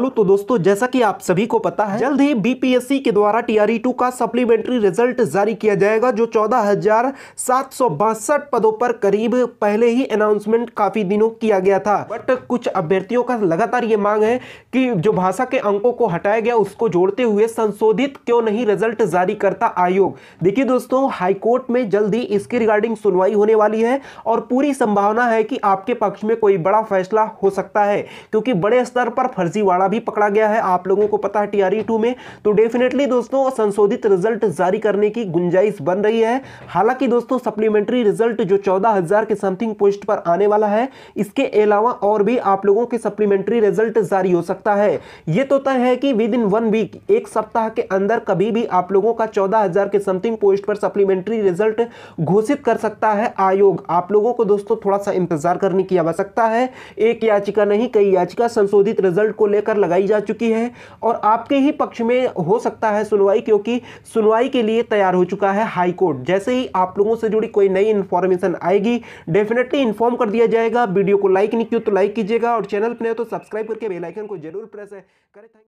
hello तो दोस्तों जैसा कि आप सभी को पता है जल्द ही बीपीएससी के द्वारा टीआरई टू e का सप्लीमेंट्री रिजल्ट जारी किया जाएगा जो चौदह पदों पर करीब पहले ही अनाउंसमेंट काफी दिनों किया गया था बट कुछ अभ्यर्थियों का लगातार ये मांग है कि जो भाषा के अंकों को हटाया गया उसको जोड़ते हुए संशोधित क्यों नहीं रिजल्ट जारी करता आयोग देखिए दोस्तों हाईकोर्ट में जल्द ही इसकी रिगार्डिंग सुनवाई होने वाली है और पूरी संभावना है कि आपके पक्ष में कोई बड़ा फैसला हो सकता है क्योंकि बड़े स्तर पर फर्जीवाड़ा घोटाला भी पकड़ा गया है आप लोगों को पता है टीआरई टू में तो डेफिनेटली दोस्तों संशोधित रिजल्ट जारी करने की गुंजाइश बन रही है हालांकि दोस्तों सप्लीमेंट्री रिजल्ट जो चौदह के समथिंग पोस्ट पर आने वाला है इसके अलावा और भी आप लोगों के सप्लीमेंट्री रिजल्ट जारी हो सकता है यह तो तय है कि विद इन वन वीक एक सप्ताह के अंदर कभी भी आप लोगों का चौदह के समथिंग पोस्ट पर सप्लीमेंट्री रिजल्ट घोषित कर सकता है आयोग आप लोगों को दोस्तों थोड़ा सा इंतजार करने की आवश्यकता है एक याचिका नहीं कई याचिका संशोधित रिजल्ट को लेकर सरकार लगाई जा चुकी है और आपके ही पक्ष में हो सकता है सुनवाई क्योंकि सुनवाई के लिए तैयार हो चुका है हाईकोर्ट जैसे ही आप लोगों से जुड़ी कोई नई इन्फॉर्मेशन आएगी डेफिनेटली इन्फॉर्म कर दिया जाएगा वीडियो को लाइक नहीं किया तो लाइक कीजिएगा और चैनल पर तो सब्सक्राइब करके बेलाइकन को जरूर प्रेस करें